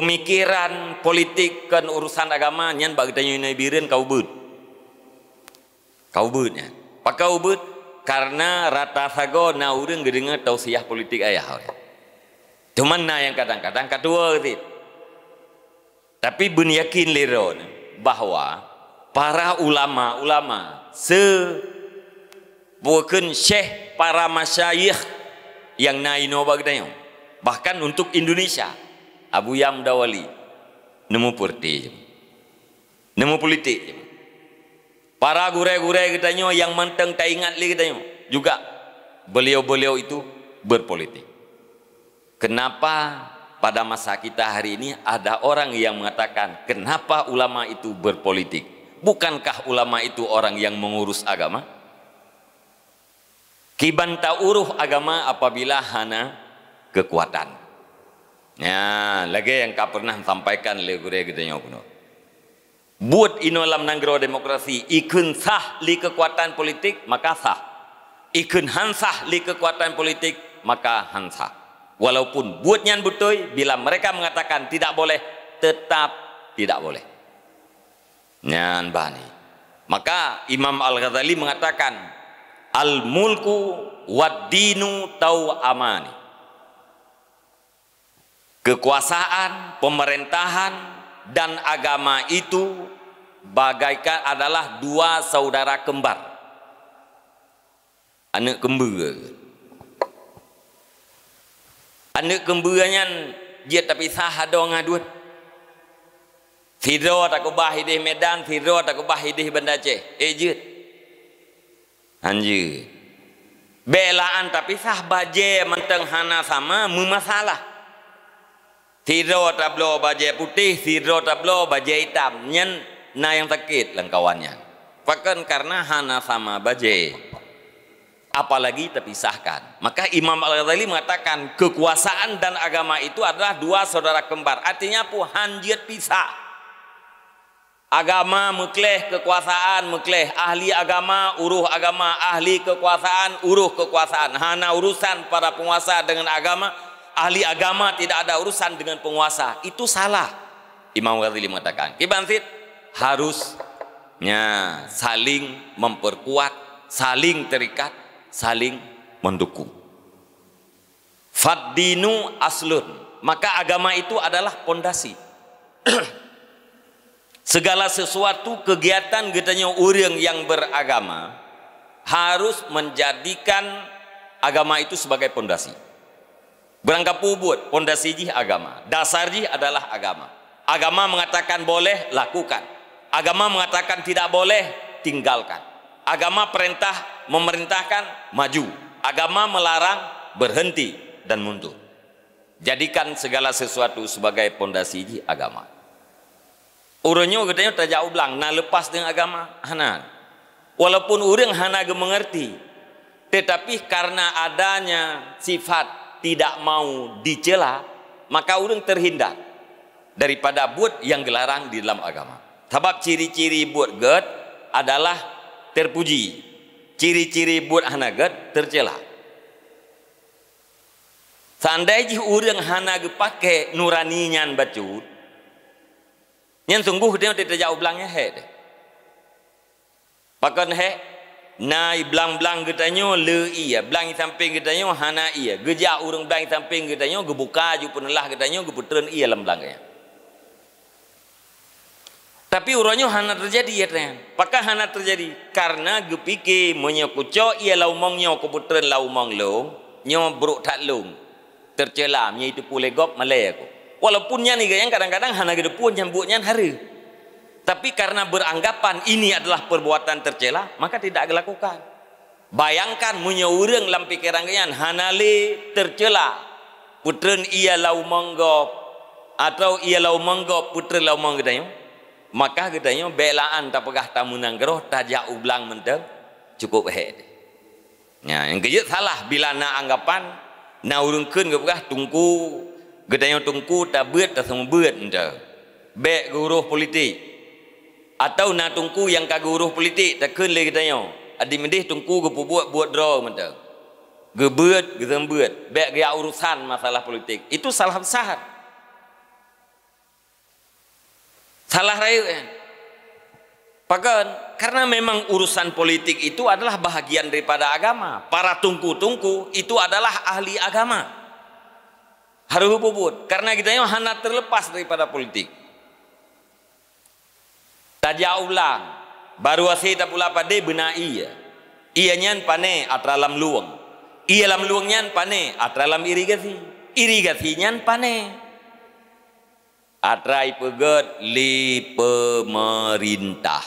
pemikiran politik kan urusan agama nyen bagi tanya ini birin kau but kau but nyen kau but karena rata sago na urung gedenge tau siyah politik ayah Cuma na yang kadang-kadang kedua gitu tapi bun yakin liro bahwa para ulama-ulama se bukan syekh para masyayikh yang naino bagi tanya bahkan untuk Indonesia Abu Yam Dawali nemu purti nemu politik para gure-gure katanya yang manteng tak ingat lagi katanya juga beliau-beliau itu berpolitik kenapa pada masa kita hari ini ada orang yang mengatakan kenapa ulama itu berpolitik bukankah ulama itu orang yang mengurus agama kibanta uruh agama apabila hana kekuatan Ya, lagi yang kau pernah sampaikan le gure kita yang no. Buat ino lam nanggro demokrasi ikun sah li kekuatan politik maka sah. Ikun hansah li kekuatan politik maka hansah. Walaupun buat nyan butoi bila mereka mengatakan tidak boleh tetap tidak boleh. Nyan bani. Maka Imam Al Ghazali mengatakan al mulku wad dinu tau amani kekuasaan, pemerintahan, dan agama itu bagaikan adalah dua saudara kembar. Anak kembar. Anak kembarnya dia tapi sah ada orang adu. Firo tak ubah hidih medan, Firo tak ubah hidih benda ceh. Eh je. Belaan tapi sah baje menteng hana sama memasalah. Siro tablo baju putih, siro tablo baju hitam. Nyen na yang sakit lah kawannya. Fakan karena hana sama baju. Apalagi terpisahkan. Maka Imam Al-Ghazali mengatakan kekuasaan dan agama itu adalah dua saudara kembar. Artinya pun hanjit pisah. Agama mukleh kekuasaan mukleh ahli agama uruh agama ahli kekuasaan uruh kekuasaan hana urusan para penguasa dengan agama ahli agama tidak ada urusan dengan penguasa. Itu salah. Imam Ghazali mengatakan, Kibansit harusnya saling memperkuat, saling terikat, saling mendukung. Faddinu aslun. Maka agama itu adalah pondasi. Segala sesuatu kegiatan getanya orang yang beragama harus menjadikan agama itu sebagai pondasi. Berangka pubut, pondasi jih agama. Dasar jih adalah agama. Agama mengatakan boleh, lakukan. Agama mengatakan tidak boleh, tinggalkan. Agama perintah memerintahkan, maju. Agama melarang, berhenti dan mundur. Jadikan segala sesuatu sebagai pondasi jih agama. Urunnya katanya tak jauh bilang, nah lepas dengan agama, hana. Walaupun orang hana mengerti, tetapi karena adanya sifat tidak mau dicela, maka urang terhindar daripada buat yang gelarang di dalam agama. Sebab ciri-ciri buat get adalah terpuji. Ciri-ciri buat hanaget tercela. Sandai jih urang hana gepake nurani nyan bacut. Nyan sungguh dia tidak jauh bilangnya he. Pakon he, Nai ya. blang belang getanyo le iya. blang di samping getanyo hana iya. Gejak urang blang di samping getanyo gebuka ju penelah getanyo gebutren iya lem belangnya. Tapi urangnya hana terjadi ya tren. Pakai hana terjadi karena gepike menyokuco iya lau mong nyo kebutren lau mong lo nyo bruk tak lung tercelam nyo itu pulegop malay aku. Walaupun nyan iya yang kadang-kadang hana gede pun nyambutnya hari tapi karena beranggapan ini adalah perbuatan tercela maka tidak dilakukan bayangkan menyeureng dalam pikiran kalian hanali tercela putren ia lau menggop atau ia lau menggop putren lau menggedanya maka gedanya belaan tak tapegah tamunan geroh tajak ublang mendeng cukup head Ya, yang kejut salah bila na anggapan na urungkeun ge pegah tungku gedayong tungku tabeut ta sembeut ente. Bek guru politik atau na tungku yang ka guruh politik tak ken le kita yo adi mendih tungku ke buat buat draw mata gebet gebet, bek ge urusan masalah politik itu salah besar salah raya kan Pakan, karena memang urusan politik itu adalah bahagian daripada agama. Para tungku-tungku itu adalah ahli agama. Harus bubut. Karena kita yang hana terlepas daripada politik kajak ulang baru asih ta pula pade benai ya ia nyan pane atralam luang ia lam luang nyan pane atralam irigasi irigasi nyan pane atrai pegat li pemerintah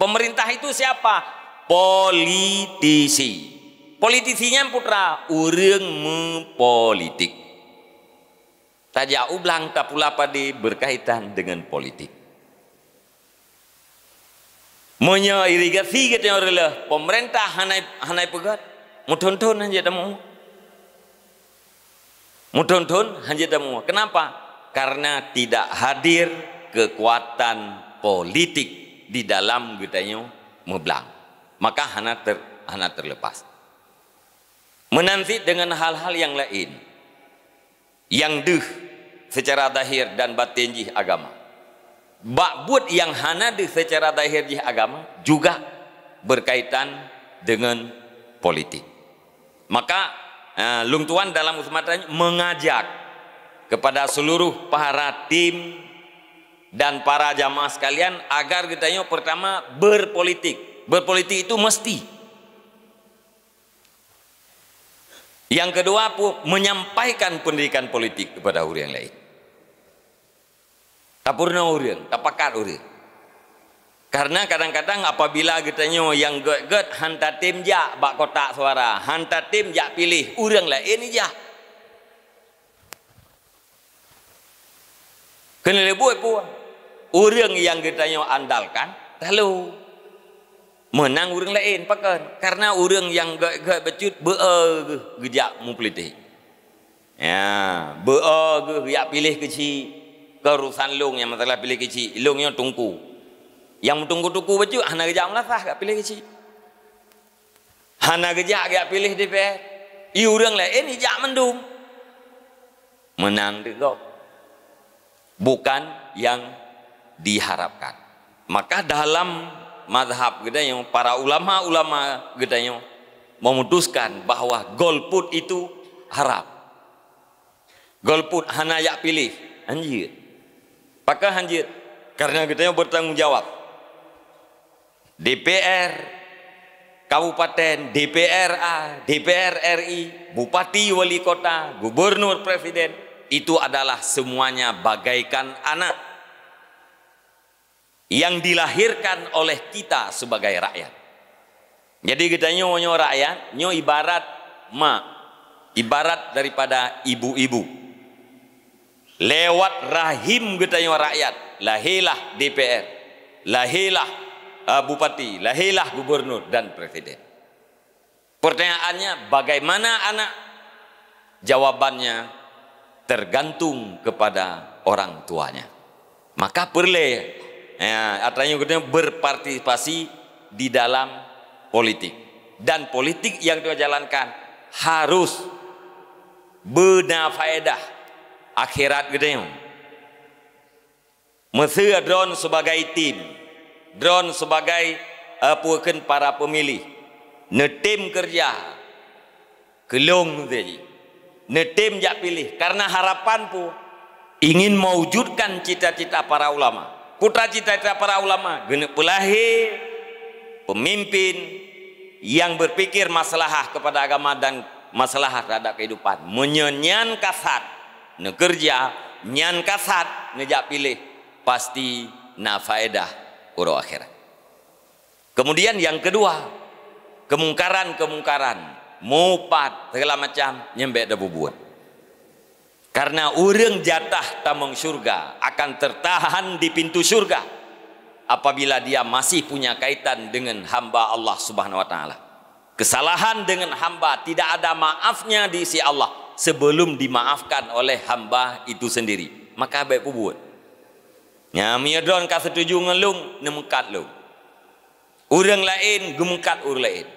pemerintah itu siapa politisi politisinya putra urang mempolitik tajak ulang ta pula pade berkaitan dengan politik Munya irigasi kita orang leh pemerintah hanai hanai pegat mutun-tun hanya temu. Mutun-tun hanya temu. Kenapa? Karena tidak hadir kekuatan politik di dalam kita gitanya meblang. Maka hana ter hana terlepas. Menanti dengan hal-hal yang lain yang deh secara dahir dan batinji agama. Ba'bud yang hanadi secara zahirnya agama juga berkaitan dengan politik. Maka eh, Tuan dalam usmatanya mengajak kepada seluruh para tim dan para jamaah sekalian agar kita pertama berpolitik. Berpolitik itu mesti. Yang kedua menyampaikan pendidikan politik kepada orang yang lain. Tak tapurna tak tapakat urin. Karena kadang-kadang apabila kita yang get-get hantar tim ja bak kotak suara, hantar tim ja pilih urang lah ini eh, ja. Kena lebuh pu. Urang yang kita andalkan lalu menang urang lain pakan. Karena urang yang get-get becut beeg gejak mupliti. Ya, beeg gejak pilih kecil. Kerusan lung yang masalah pilih kecil. Lung yang tungku. Yang tungku-tungku baju, hana kerja melafah kat pilih kecil. Hana kerja kat pilih DPR. Ia orang lah, ini eh, jak mendung. Menang dia Bukan yang diharapkan. Maka dalam madhab kita yang para ulama-ulama kita yang memutuskan bahawa golput itu harap. Golput hana yak pilih. Anjir. Pakai hanjir karena kita yang bertanggung jawab. DPR Kabupaten, DPRA, DPR RI, Bupati, Wali Kota, Gubernur, Presiden, itu adalah semuanya bagaikan anak yang dilahirkan oleh kita sebagai rakyat. Jadi kita nyonya rakyat, nyo ibarat ma, ibarat daripada ibu-ibu. lewat rahim kita yang rakyat lahilah DPR lahilah uh, bupati lahilah gubernur dan presiden pertanyaannya bagaimana anak jawabannya tergantung kepada orang tuanya maka perlu ya, artinya berpartisipasi di dalam politik dan politik yang jalankan harus benar faedah akhirat gede mesir drone sebagai tim drone sebagai apuakan eh, para pemilih ne tim kerja kelong jadi ne tim jak pilih karena harapan pu ingin mewujudkan cita-cita para ulama putra cita-cita para ulama genep pelahi pemimpin yang berpikir masalah kepada agama dan masalah terhadap kehidupan menyenyan kasat nekerja nyan kasat ngejak pilih pasti na faedah uro akhirat kemudian yang kedua kemungkaran kemungkaran mupat segala macam nyembek debu buat karena urang jatah tamung surga akan tertahan di pintu surga apabila dia masih punya kaitan dengan hamba Allah Subhanahu wa taala. Kesalahan dengan hamba tidak ada maafnya di sisi Allah sebelum dimaafkan oleh hamba itu sendiri. Maka baik pubut. Ya, miadon ka setuju ngelung nemekat lu. Urang lain gemekat ur lain.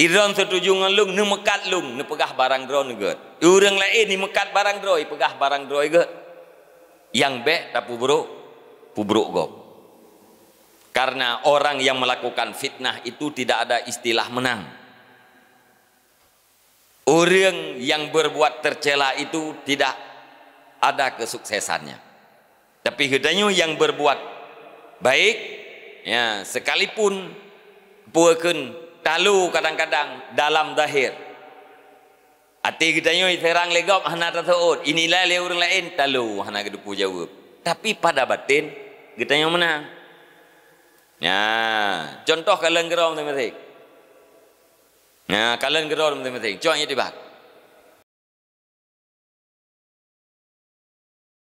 Iron setuju ngelung nemekat lu nepegah barang dro ge. Urang lain ni barang dro pegah barang dro ge. Yang be tapi bro pubruk go. Karena orang yang melakukan fitnah itu tidak ada istilah menang orang yang berbuat tercela itu tidak ada kesuksesannya. Tapi hidanya yang berbuat baik, ya, sekalipun puakan talu kadang-kadang dalam dahir. Ati hidanya terang legap hana tersebut. Inilah leur lain talu hana kedupu jawab. Tapi pada batin, kita yang menang. Ya, contoh kalau gerong teman-teman. Ha, kalian gerak orang macam ni, cuan ye tiba.